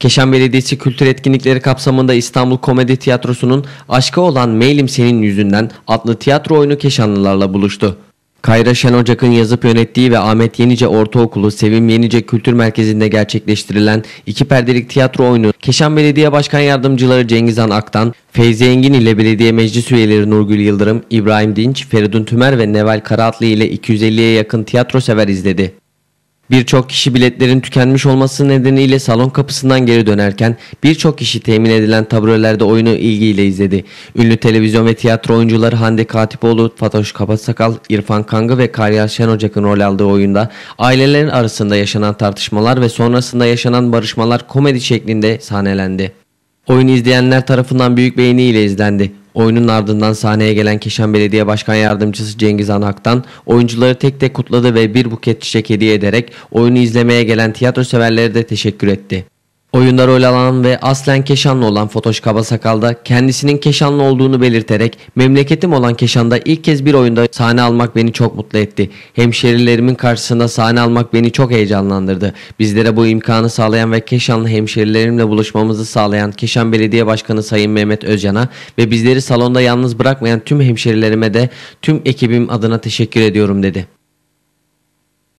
Keşan Belediyesi kültür etkinlikleri kapsamında İstanbul Komedi Tiyatrosu'nun aşka olan Meylim Senin Yüzünden adlı tiyatro oyunu Keşanlılarla buluştu. Kayra Şen Ocak'ın yazıp yönettiği ve Ahmet Yenice Ortaokulu Sevim Yenice Kültür Merkezi'nde gerçekleştirilen iki perdelik tiyatro oyunu Keşan Belediye Başkan Yardımcıları Cengizhan Ak'tan, Feyzi Engin ile belediye meclis üyeleri Nurgül Yıldırım, İbrahim Dinç, Feridun Tümer ve Neval Karaatlı ile 250'ye yakın tiyatro sever izledi. Birçok kişi biletlerin tükenmiş olması nedeniyle salon kapısından geri dönerken birçok kişi temin edilen taburelerde oyunu ilgiyle izledi. Ünlü televizyon ve tiyatro oyuncuları Hande Katipoğlu, Fatoş Kapatsakal, İrfan Kangı ve Karya Şenocak'ın rol aldığı oyunda ailelerin arasında yaşanan tartışmalar ve sonrasında yaşanan barışmalar komedi şeklinde sahnelendi. Oyun izleyenler tarafından büyük beğeniyle izlendi. Oyunun ardından sahneye gelen Keşan Belediye Başkan Yardımcısı Cengiz Anak'tan oyuncuları tek tek kutladı ve bir buket çiçek hediye ederek oyunu izlemeye gelen tiyatro severlere de teşekkür etti. Oyunda rol alan ve aslen Keşanlı olan Fotoş Kabasakal kendisinin Keşanlı olduğunu belirterek memleketim olan Keşan'da ilk kez bir oyunda sahne almak beni çok mutlu etti. Hemşerilerimin karşısında sahne almak beni çok heyecanlandırdı. Bizlere bu imkanı sağlayan ve Keşanlı hemşerilerimle buluşmamızı sağlayan Keşan Belediye Başkanı Sayın Mehmet Özcan'a ve bizleri salonda yalnız bırakmayan tüm hemşerilerime de tüm ekibim adına teşekkür ediyorum dedi.